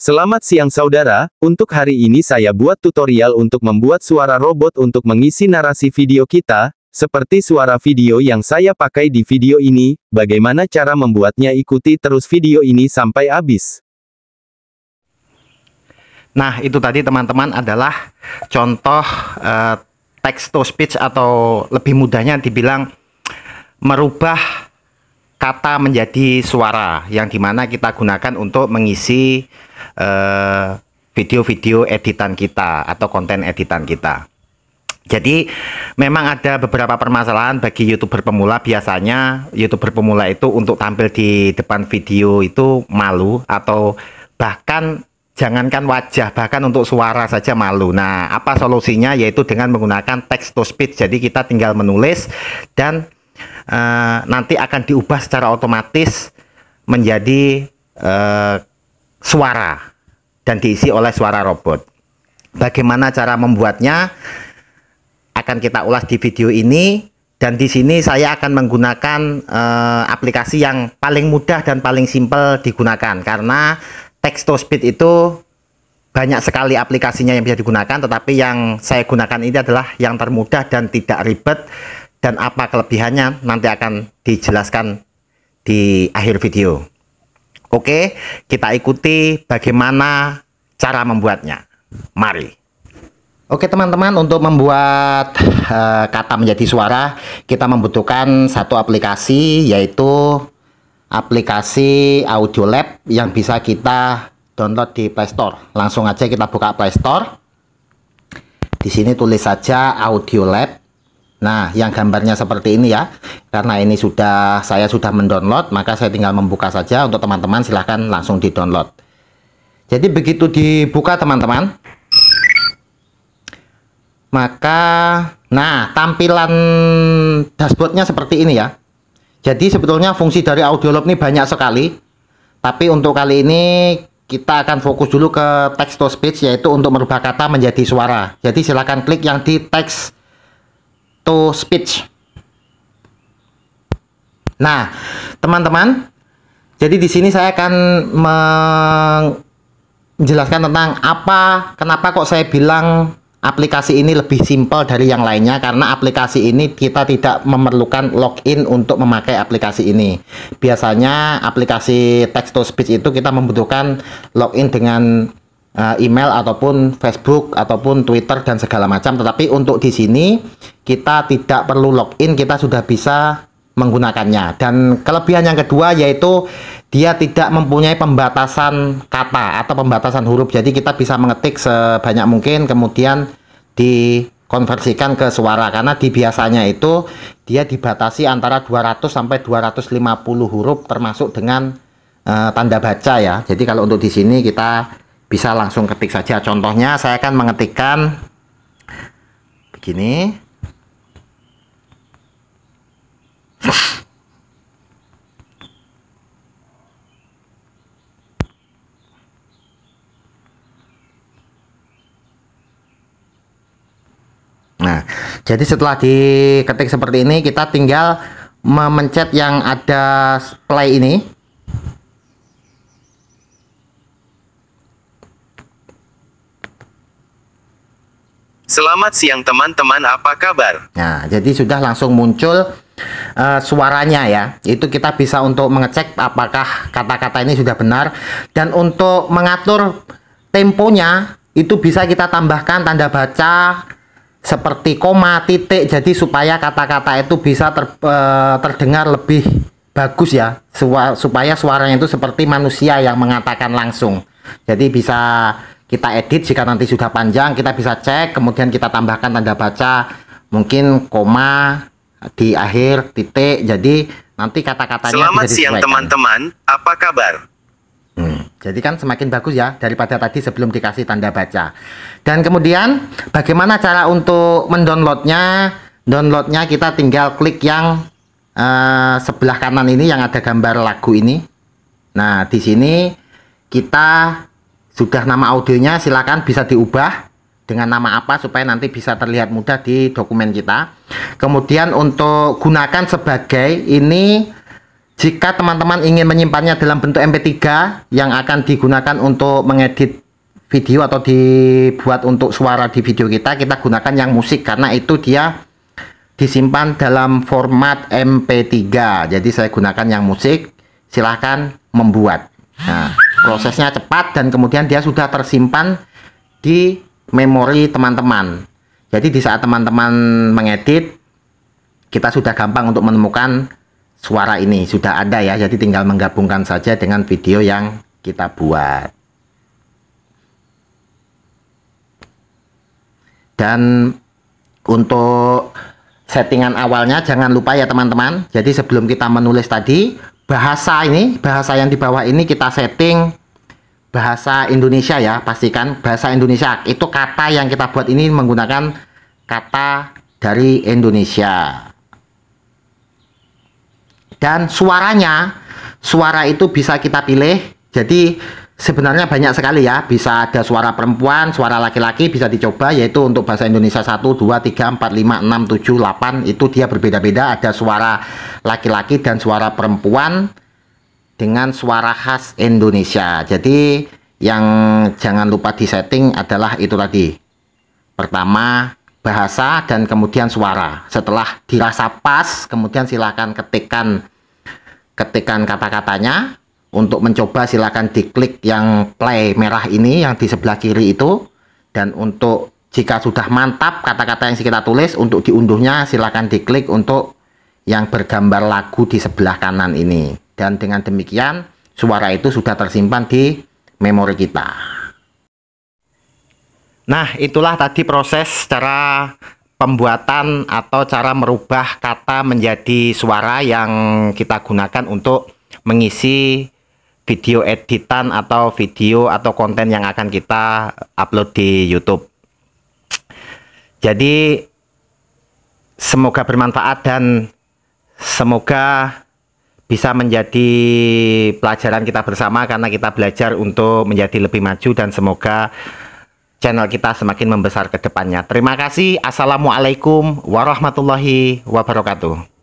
Selamat siang saudara, untuk hari ini saya buat tutorial untuk membuat suara robot untuk mengisi narasi video kita, seperti suara video yang saya pakai di video ini, bagaimana cara membuatnya ikuti terus video ini sampai habis. Nah itu tadi teman-teman adalah contoh uh, text to speech atau lebih mudahnya dibilang merubah kata menjadi suara yang dimana kita gunakan untuk mengisi eh, video-video uh, editan kita atau konten editan kita. Jadi memang ada beberapa permasalahan bagi youtuber pemula biasanya youtuber pemula itu untuk tampil di depan video itu malu atau bahkan jangankan wajah bahkan untuk suara saja malu. Nah, apa solusinya yaitu dengan menggunakan text to speech. Jadi kita tinggal menulis dan uh, nanti akan diubah secara otomatis menjadi uh, suara dan diisi oleh suara robot. Bagaimana cara membuatnya akan kita ulas di video ini dan di sini saya akan menggunakan uh, aplikasi yang paling mudah dan paling simpel digunakan karena text to speech itu banyak sekali aplikasinya yang bisa digunakan tetapi yang saya gunakan ini adalah yang termudah dan tidak ribet dan apa kelebihannya nanti akan dijelaskan di akhir video. Oke, kita ikuti bagaimana cara membuatnya. Mari. Oke teman-teman, untuk membuat uh, kata menjadi suara, kita membutuhkan satu aplikasi yaitu aplikasi Audio Lab yang bisa kita download di Play Store. Langsung aja kita buka Play Store. Di sini tulis saja Audio Lab. Nah, yang gambarnya seperti ini ya. Karena ini sudah saya sudah mendownload, maka saya tinggal membuka saja untuk teman-teman silahkan langsung di-download. Jadi begitu dibuka teman-teman, maka nah tampilan dashboardnya seperti ini ya. Jadi sebetulnya fungsi dari Audiolab ini banyak sekali. Tapi untuk kali ini kita akan fokus dulu ke text to speech yaitu untuk merubah kata menjadi suara. Jadi silakan klik yang di text to speech. Nah, teman-teman, jadi di sini saya akan menjelaskan tentang apa, kenapa kok saya bilang aplikasi ini lebih simpel dari yang lainnya karena aplikasi ini kita tidak memerlukan login untuk memakai aplikasi ini. Biasanya aplikasi text to speech itu kita membutuhkan login dengan Eh, email ataupun Facebook ataupun Twitter dan segala macam. Tetapi untuk di sini kita tidak perlu login, kita sudah bisa menggunakannya. Dan kelebihan yang kedua yaitu dia tidak mempunyai pembatasan kata atau pembatasan huruf. Jadi kita bisa mengetik sebanyak mungkin kemudian dikonversikan ke suara karena di biasanya itu dia dibatasi antara 200 sampai 250 huruf termasuk dengan uh, tanda baca ya. Jadi kalau untuk di sini kita bisa langsung ketik saja contohnya saya akan mengetikkan begini Nah, jadi setelah diketik seperti ini, kita tinggal memencet yang ada play ini. Selamat siang teman-teman, apa kabar? Nah, jadi sudah langsung muncul uh, suaranya ya. Itu kita bisa untuk mengecek apakah kata-kata ini sudah benar dan untuk mengatur temponya itu bisa kita tambahkan tanda baca seperti koma, titik. Jadi supaya kata-kata itu bisa ter, uh, terdengar lebih bagus ya. supaya suaranya itu seperti manusia yang mengatakan langsung. Jadi bisa kita edit jika nanti sudah panjang kita bisa cek kemudian kita tambahkan tanda baca mungkin koma di akhir titik jadi nanti kata-katanya Selamat bisa siang teman-teman apa kabar hmm, jadi kan semakin bagus ya daripada tadi sebelum dikasih tanda baca dan kemudian bagaimana cara untuk mendownloadnya downloadnya kita tinggal klik yang uh, sebelah kanan ini yang ada gambar lagu ini nah di sini kita sudah nama audionya silakan bisa diubah dengan nama apa supaya nanti bisa terlihat mudah di dokumen kita kemudian untuk gunakan sebagai ini jika teman-teman ingin menyimpannya dalam bentuk mp3 yang akan digunakan untuk mengedit video atau dibuat untuk suara di video kita kita gunakan yang musik karena itu dia disimpan dalam format mp3 jadi saya gunakan yang musik silahkan membuat nah prosesnya cepat dan kemudian dia sudah tersimpan di memori teman-teman jadi di saat teman-teman mengedit kita sudah gampang untuk menemukan suara ini sudah ada ya jadi tinggal menggabungkan saja dengan video yang kita buat dan untuk settingan awalnya jangan lupa ya teman-teman jadi sebelum kita menulis tadi bahasa ini bahasa yang di bawah ini kita setting bahasa Indonesia ya pastikan bahasa Indonesia itu kata yang kita buat ini menggunakan kata dari Indonesia dan suaranya suara itu bisa kita pilih jadi sebenarnya banyak sekali ya bisa ada suara perempuan suara laki-laki bisa dicoba yaitu untuk bahasa Indonesia 1 2 3 4 5 6 7 8 itu dia berbeda-beda ada suara laki-laki dan suara perempuan dengan suara khas Indonesia jadi yang jangan lupa disetting adalah itu tadi pertama bahasa dan kemudian suara setelah dirasa pas kemudian silahkan ketikkan ketikan kata-katanya untuk mencoba silakan diklik yang play merah ini yang di sebelah kiri itu dan untuk jika sudah mantap kata-kata yang kita tulis untuk diunduhnya silakan diklik untuk yang bergambar lagu di sebelah kanan ini dan dengan demikian suara itu sudah tersimpan di memori kita nah itulah tadi proses cara pembuatan atau cara merubah kata menjadi suara yang kita gunakan untuk mengisi video editan atau video atau konten yang akan kita upload di YouTube. Jadi semoga bermanfaat dan semoga bisa menjadi pelajaran kita bersama karena kita belajar untuk menjadi lebih maju dan semoga channel kita semakin membesar ke depannya. Terima kasih. Assalamualaikum warahmatullahi wabarakatuh.